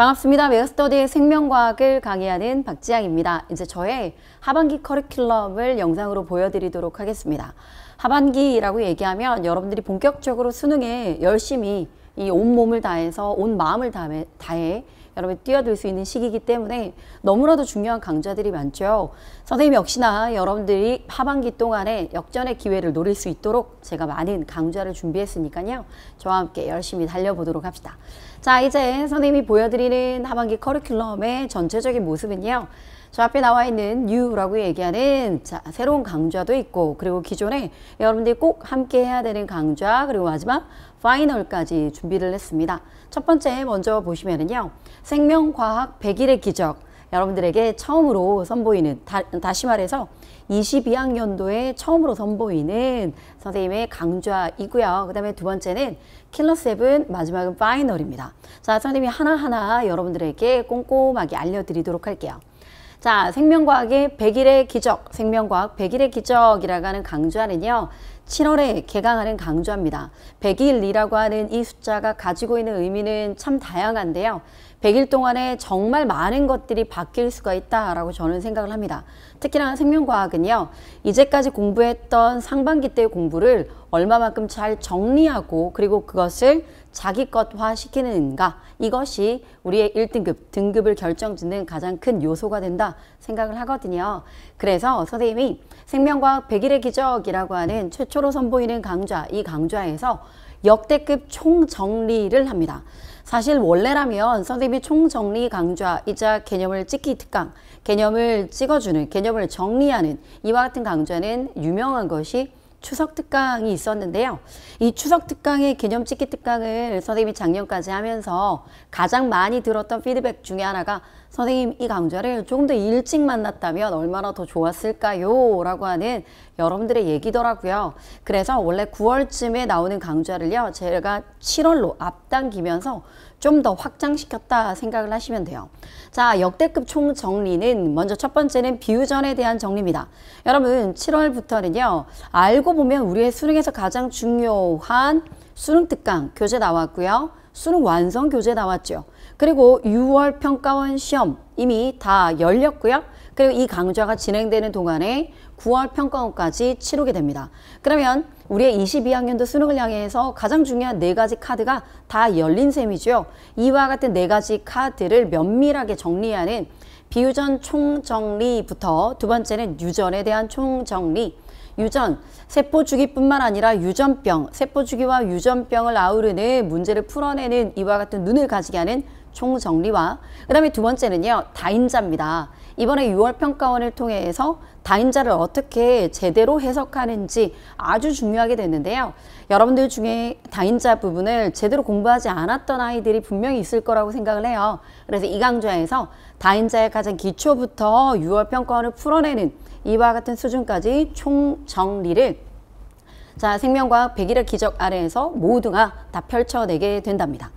반갑습니다. 메어스터디의 생명과학을 강의하는 박지향입니다. 이제 저의 하반기 커리큘럼을 영상으로 보여드리도록 하겠습니다. 하반기라고 얘기하면 여러분들이 본격적으로 수능에 열심히 이 온몸을 다해서 온 마음을 다해 여러분이 뛰어들 수 있는 시기이기 때문에 너무나도 중요한 강좌들이 많죠. 선생님 역시나 여러분들이 하반기 동안에 역전의 기회를 노릴 수 있도록 제가 많은 강좌를 준비했으니까요. 저와 함께 열심히 달려보도록 합시다. 자, 이제 선생님이 보여드리는 하반기 커리큘럼의 전체적인 모습은요. 저 앞에 나와 있는 U라고 얘기하는 자, 새로운 강좌도 있고 그리고 기존에 여러분들이 꼭 함께 해야 되는 강좌 그리고 마지막 파이널까지 준비를 했습니다. 첫 번째 먼저 보시면은요. 생명과학 100일의 기적. 여러분들에게 처음으로 선보이는 다, 다시 말해서 22학년도에 처음으로 선보이는 선생님의 강좌이고요. 그 다음에 두 번째는 킬러세븐 마지막은 파이널입니다. 자 선생님이 하나하나 여러분들에게 꼼꼼하게 알려드리도록 할게요. 자 생명과학의 100일의 기적 생명과학 100일의 기적이라고 하는 강좌는요. 7월에 개강하는 강좌입니다. 100일이라고 하는 이 숫자가 가지고 있는 의미는 참 다양한데요. 100일 동안에 정말 많은 것들이 바뀔 수가 있다라고 저는 생각을 합니다. 특히나 생명과학은요. 이제까지 공부했던 상반기 때의 공부를 얼마만큼 잘 정리하고 그리고 그것을 자기 것화시키는가 이것이 우리의 1등급, 등급을 결정짓는 가장 큰 요소가 된다 생각을 하거든요. 그래서 선생님이 생명과학 100일의 기적이라고 하는 최초로 선보이는 강좌, 이 강좌에서 역대급 총정리를 합니다. 사실 원래라면 선생님이 총정리 강좌이자 개념을 찍기 특강, 개념을 찍어주는, 개념을 정리하는 이와 같은 강좌는 유명한 것이 추석 특강이 있었는데요. 이 추석 특강의 개념 찍기 특강을 선생님이 작년까지 하면서 가장 많이 들었던 피드백 중에 하나가 선생님 이 강좌를 조금 더 일찍 만났다면 얼마나 더 좋았을까요? 라고 하는 여러분들의 얘기더라고요. 그래서 원래 9월쯤에 나오는 강좌를요. 제가 7월로 앞당기면서 좀 더 확장시켰다 생각을 하시면 돼요. 자, 역대급 총정리는 먼저 첫 번째는 비유전에 대한 정리입니다. 여러분 7월부터는요. 알고 보면 우리의 수능에서 가장 중요한 수능 특강 교재 나왔고요. 수능 완성 교재 나왔죠. 그리고 6월 평가원 시험 이미 다 열렸고요. 그리고 이 강좌가 진행되는 동안에 9월 평가원까지 치르게 됩니다. 그러면 우리의 22학년도 수능을 향해서 가장 중요한 네 가지 카드가 다 열린 셈이죠. 이와 같은 네 가지 카드를 면밀하게 정리하는 비유전 총정리부터 두 번째는 유전에 대한 총정리, 유전, 세포 주기뿐만 아니라 유전병, 세포 주기와 유전병을 아우르는 문제를 풀어내는 이와 같은 눈을 가지게 하는 총정리와 그 다음에 두 번째는요. 다인자입니다. 이번에 6월 평가원을 통해서 다인자를 어떻게 제대로 해석하는지 아주 중요하게 됐는데요. 여러분들 중에 다인자 부분을 제대로 공부하지 않았던 아이들이 분명히 있을 거라고 생각을 해요. 그래서 이 강좌에서 다인자의 가장 기초부터 6월 평가원을 풀어내는 이와 같은 수준까지 총 정리를 자 생명과학 100일의 기적 아래에서 모두가 다 펼쳐내게 된답니다.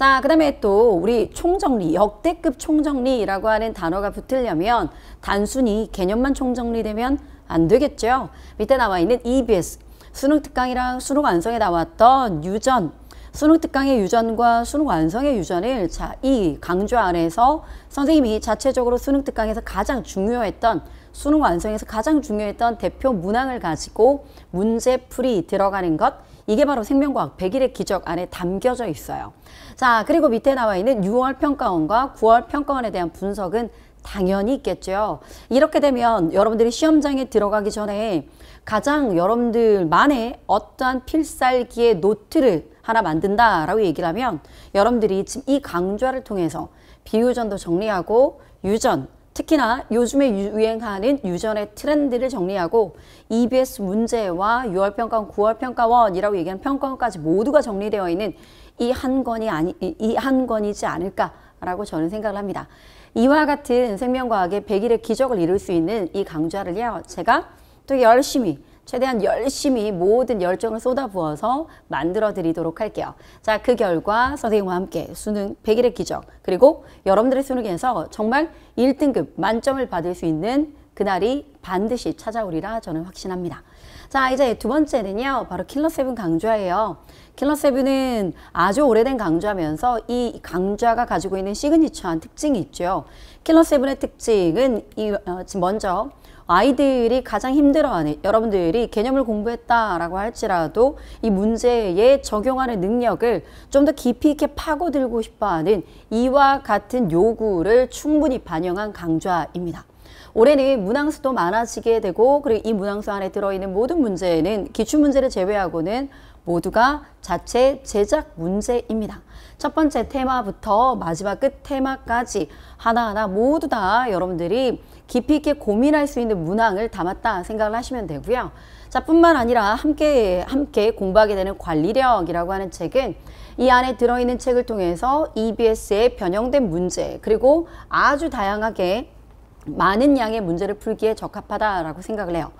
자, 그 다음에 또 우리 총정리, 역대급 총정리라고 하는 단어가 붙으려면 단순히 개념만 총정리되면 안 되겠죠. 밑에 나와 있는 EBS, 수능특강이랑 수능 완성에 나왔던 유전, 수능 특강의 유전과 수능 완성의 유전을 자, 이 강좌 안에서 선생님이 자체적으로 수능 특강에서 가장 중요했던 수능 완성에서 가장 중요했던 대표 문항을 가지고 문제풀이 들어가는 것 이게 바로 생명과학 100일의 기적 안에 담겨져 있어요. 자, 그리고 밑에 나와 있는 6월 평가원과 9월 평가원에 대한 분석은 당연히 있겠죠. 이렇게 되면 여러분들이 시험장에 들어가기 전에 가장 여러분들만의 어떠한 필살기의 노트를 하나 만든다라고 얘기를 하면 여러분들이 지금 이 강좌를 통해서 비유전도 정리하고 유전, 특히나 요즘에 유행하는 유전의 트렌드를 정리하고 EBS 문제와 6월 평가원, 9월 평가원이라고 얘기하는 평가원까지 모두가 정리되어 있는 이 한 권이 아니 이 한 권이지 않을까라고 저는 생각을 합니다. 이와 같은 생명과학의 100일의 기적을 이룰 수 있는 이 강좌를요. 제가 또 열심히 최대한 열심히 모든 열정을 쏟아부어서 만들어 드리도록 할게요. 자, 그 결과 선생님과 함께 수능 100일의 기적 그리고 여러분들의 수능에서 정말 1등급 만점을 받을 수 있는 그날이 반드시 찾아오리라 저는 확신합니다. 자 이제 두 번째는요 바로 킬러세븐 강좌예요. 킬러세븐은 아주 오래된 강좌면서 이 강좌가 가지고 있는 시그니처한 특징이 있죠. 킬러세븐의 특징은 이, 어, 먼저 아이들이 가장 힘들어하는 여러분들이 개념을 공부했다라고 할지라도 이 문제에 적용하는 능력을 좀 더 깊이 있게 파고들고 싶어하는 이와 같은 요구를 충분히 반영한 강좌입니다. 올해는 문항수도 많아지게 되고 그리고 이 문항수 안에 들어있는 모든 문제는 기출문제를 제외하고는 모두가 자체 제작 문제입니다. 첫 번째 테마부터 마지막 끝 테마까지 하나하나 모두 다 여러분들이 깊이 있게 고민할 수 있는 문항을 담았다 생각을 하시면 되고요. 자 뿐만 아니라 함께 함께 공부하게 되는 관리력이라고 하는 책은 이 안에 들어있는 책을 통해서 EBS의 변형된 문제 그리고 아주 다양하게 많은 양의 문제를 풀기에 적합하다라고 생각을 해요.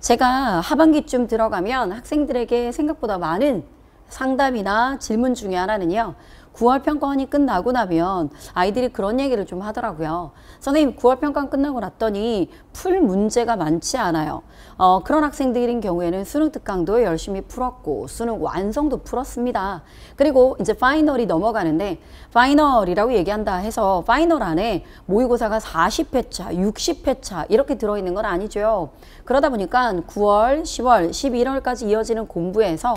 제가 하반기쯤 들어가면 학생들에게 생각보다 많은 상담이나 질문 중에 하나는요. 9월 평가원이 끝나고 나면 아이들이 그런 얘기를 좀 하더라고요. 선생님 9월 평가 원 끝나고 났더니 풀 문제가 많지 않아요. 어, 그런 학생들인 경우에는 수능 특강도 열심히 풀었고 수능 완성도 풀었습니다. 그리고 이제 파이널이 넘어가는데 파이널이라고 얘기한다 해서 파이널 안에 모의고사가 40회차, 60회차 이렇게 들어있는 건 아니죠. 그러다 보니까 9월, 10월, 11월까지 이어지는 공부에서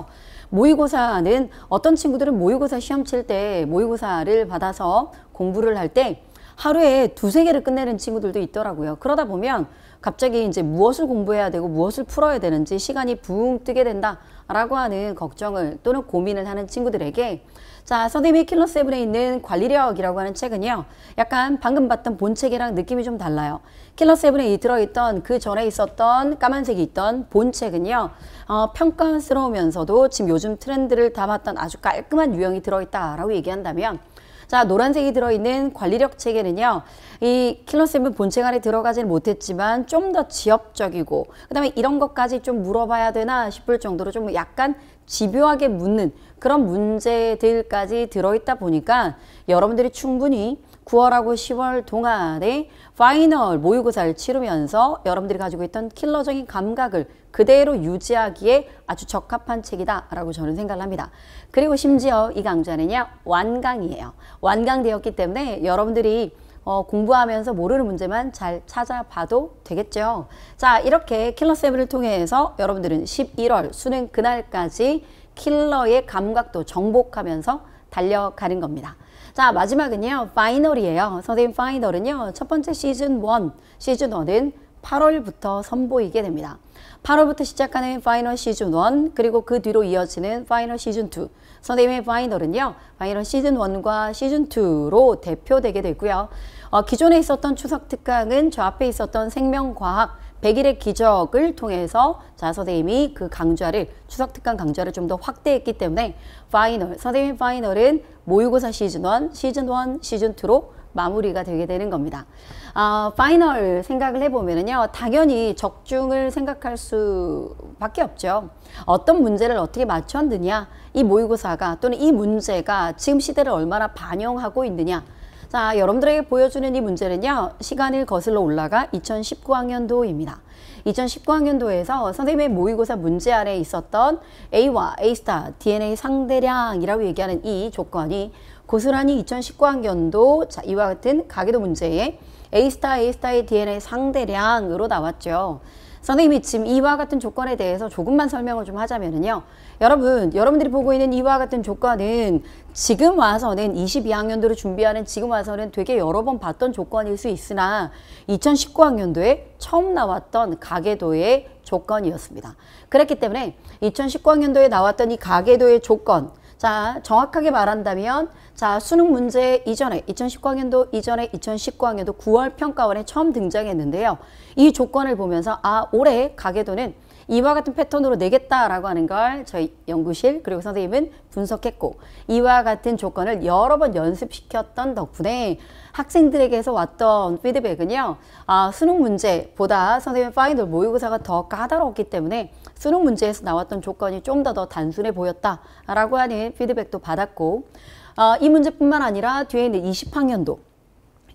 모의고사는 어떤 친구들은 모의고사 시험 칠 때 모의고사를 받아서 공부를 할때 하루에 두세 개를 끝내는 친구들도 있더라고요. 그러다 보면 갑자기 이제 무엇을 공부해야 되고 무엇을 풀어야 되는지 시간이 붕 뜨게 된다라고 하는 걱정을 또는 고민을 하는 친구들에게 자, 선생님이 킬러 세븐에 있는 관리력이라고 하는 책은요. 약간 방금 봤던 본책이랑 느낌이 좀 달라요. 킬러 세븐에 들어있던 그 전에 있었던 까만색이 있던 본책은요. 어, 평가스러우면서도 지금 요즘 트렌드를 담았던 아주 깔끔한 유형이 들어있다라고 얘기한다면 자, 노란색이 들어있는 관리력 체계는요. 이 킬러쌤은 본책 안에 들어가진 못했지만 좀 더 지엽적이고 그다음에 이런 것까지 좀 물어봐야 되나 싶을 정도로 좀 약간 집요하게 묻는 그런 문제들까지 들어있다 보니까 여러분들이 충분히 9월하고 10월 동안에 파이널 모의고사를 치르면서 여러분들이 가지고 있던 킬러적인 감각을 그대로 유지하기에 아주 적합한 책이다라고 저는 생각을 합니다. 그리고 심지어 이 강좌는요 완강이에요. 완강되었기 때문에 여러분들이 어, 공부하면서 모르는 문제만 잘 찾아봐도 되겠죠. 자, 이렇게 킬러 세븐을 통해서 여러분들은 11월 수능 그날까지 킬러의 감각도 정복하면서 달려가는 겁니다. 자, 마지막은요. 파이널이에요. 선생님 파이널은요. 첫 번째 시즌 1, 시즌 1은 8월부터 선보이게 됩니다. 8월부터 시작하는 파이널 시즌 1 그리고 그 뒤로 이어지는 파이널 시즌 2 선생님의 파이널은요 파이널 시즌 1과 시즌 2로 대표되게 되고요 어, 기존에 있었던 추석 특강은 저 앞에 있었던 생명과학 100일의 기적을 통해서 자 선생님이 그 강좌를 추석 특강 강좌를 좀 더 확대했기 때문에 파이널 선생님의 파이널은 모의고사 시즌 1, 시즌 1, 시즌 2로 마무리가 되게 되는 겁니다. 아, 파이널 생각을 해보면요. 당연히 적중을 생각할 수밖에 없죠. 어떤 문제를 어떻게 맞췄느냐, 이 모의고사가 또는 이 문제가 지금 시대를 얼마나 반영하고 있느냐, 자, 여러분들에게 보여주는 이 문제는요. 시간을 거슬러 올라가 2019학년도입니다. 2019학년도에서 선생님의 모의고사 문제 아래 있었던 A와 A스타, DNA 상대량이라고 얘기하는 이 조건이 고스란히 2019학년도 자, 이와 같은 가계도 문제에 A스타, A스타의 DNA 상대량으로 나왔죠. 선생님이 지금 이와 같은 조건에 대해서 조금만 설명을 좀하자면요 여러분, 여러분들이 보고 있는 이와 같은 조건은 지금 와서는 22학년도를 준비하는 지금 와서는 되게 여러 번 봤던 조건일 수 있으나 2019학년도에 처음 나왔던 가계도의 조건이었습니다. 그렇기 때문에 2019학년도에 나왔던 이 가계도의 조건, 자, 정확하게 말한다면 자, 수능 문제 이전에 2019학년도 이전에 2019학년도 9월 평가원에 처음 등장했는데요. 이 조건을 보면서 아, 올해 가계도는 이와 같은 패턴으로 내겠다라고 하는 걸 저희 연구실 그리고 선생님은 분석했고 이와 같은 조건을 여러 번 연습시켰던 덕분에 학생들에게서 왔던 피드백은요. 아, 수능 문제보다 선생님 파이널 모의고사가 더 까다롭기 때문에 수능 문제에서 나왔던 조건이 좀 더 더 단순해 보였다라고 하는 피드백도 받았고 어, 이 문제뿐만 아니라 뒤에 있는 20학년도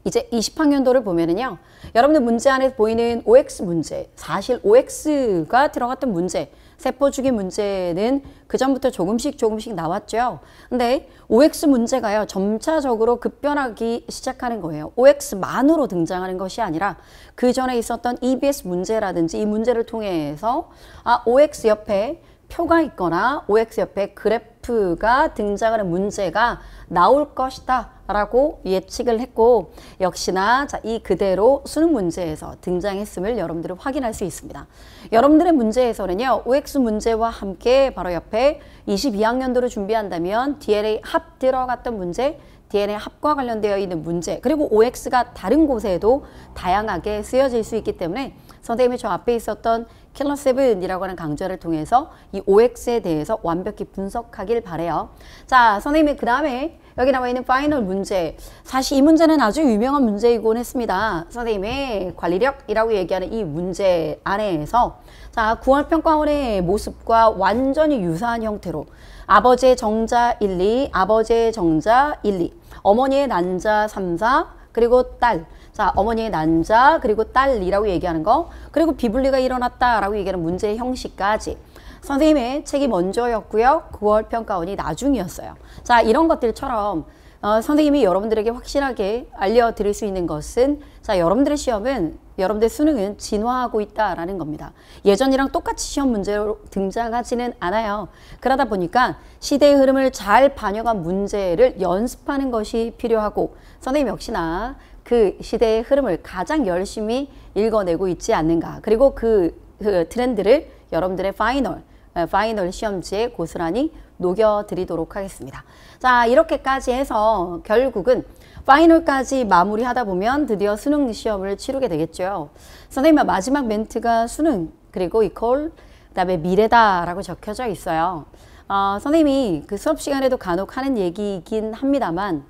이제 20학년도를 보면은요. 여러분들 문제 안에 보이는 OX 문제, 사실 OX가 들어갔던 문제 세포 주기 문제는 그전부터 조금씩 조금씩 나왔죠. 근데 OX 문제가요. 점차적으로 급변하기 시작하는 거예요. OX만으로 등장하는 것이 아니라 그 전에 있었던 EBS 문제라든지 이 문제를 통해서 아, OX 옆에 표가 있거나 OX 옆에 그래프가 등장하는 문제가 나올 것이다. 라고 예측을 했고 역시나 자, 이 그대로 수능 문제에서 등장했음을 여러분들은 확인할 수 있습니다. 여러분들의 문제에서는요. OX 문제와 함께 바로 옆에 22학년도를 준비한다면 DLA 합 들어갔던 문제 DNA 합과 관련되어 있는 문제 그리고 OX가 다른 곳에도 다양하게 쓰여질 수 있기 때문에 선생님이 저 앞에 있었던 킬러 세븐이라고 하는 강좌를 통해서 이 OX에 대해서 완벽히 분석하길 바래요. 자, 선생님이 그 다음에 여기 나와 있는 파이널 문제. 사실 이 문제는 아주 유명한 문제이곤 했습니다. 선생님의 관리력이라고 얘기하는 이 문제 안에서 자, 9월 평가원의 모습과 완전히 유사한 형태로 아버지의 정자 1, 2, 아버지의 정자 1, 2, 어머니의 난자 3, 4, 그리고 딸, 자, 어머니의 난자, 그리고 딸이라고 얘기하는 거, 그리고 비블리가 일어났다라고 얘기하는 문제의 형식까지. 선생님의 책이 먼저였고요. 9월 평가원이 나중이었어요. 자, 이런 것들처럼 어, 선생님이 여러분들에게 확실하게 알려드릴 수 있는 것은 자 여러분들의 시험은 여러분들의 수능은 진화하고 있다라는 겁니다. 예전이랑 똑같이 시험 문제로 등장하지는 않아요. 그러다 보니까 시대의 흐름을 잘 반영한 문제를 연습하는 것이 필요하고 선생님 역시나 그 시대의 흐름을 가장 열심히 읽어내고 있지 않는가. 그리고 그, 그 트렌드를 여러분들의 파이널, 파이널 시험지에 고스란히 녹여드리도록 하겠습니다. 자, 이렇게까지 해서 결국은 파이널까지 마무리하다 보면 드디어 수능 시험을 치르게 되겠죠. 선생님 의 마지막 멘트가 수능 그리고 이퀄 그다음에 미래다라고 적혀져 있어요. 어, 선생님이 그 수업 시간에도 간혹 하는 얘기이긴 합니다만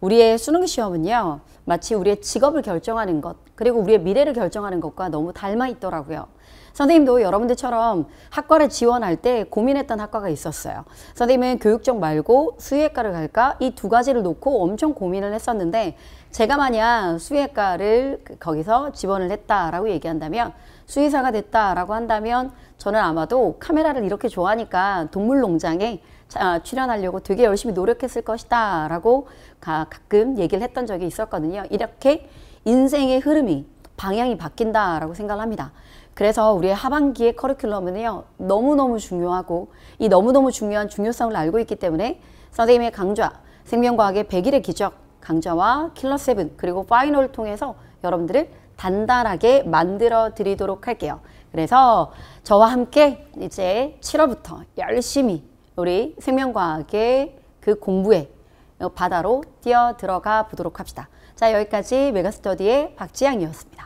우리의 수능 시험은요, 마치 우리의 직업을 결정하는 것, 그리고 우리의 미래를 결정하는 것과 너무 닮아 있더라고요. 선생님도 여러분들처럼 학과를 지원할 때 고민했던 학과가 있었어요. 선생님은 교육적 말고 수의학과를 갈까? 이 두 가지를 놓고 엄청 고민을 했었는데 제가 만약 수의학과를 거기서 지원을 했다라고 얘기한다면 수의사가 됐다라고 한다면 저는 아마도 카메라를 이렇게 좋아하니까 동물농장에 아, 출연하려고 되게 열심히 노력했을 것이다 라고 가끔 얘기를 했던 적이 있었거든요. 이렇게 인생의 흐름이 방향이 바뀐다라고 생각을 합니다. 그래서 우리의 하반기의 커리큘럼은요. 너무너무 중요하고 이 너무너무 중요한 중요성을 알고 있기 때문에 선생님의 강좌 생명과학의 100일의 기적 강좌와 킬러7 그리고 파이널을 통해서 여러분들을 단단하게 만들어 드리도록 할게요. 그래서 저와 함께 이제 7월부터 열심히 우리 생명과학의 그 공부에 바다로 뛰어 들어가 보도록 합시다. 자 여기까지 메가스터디의 박지양이었습니다.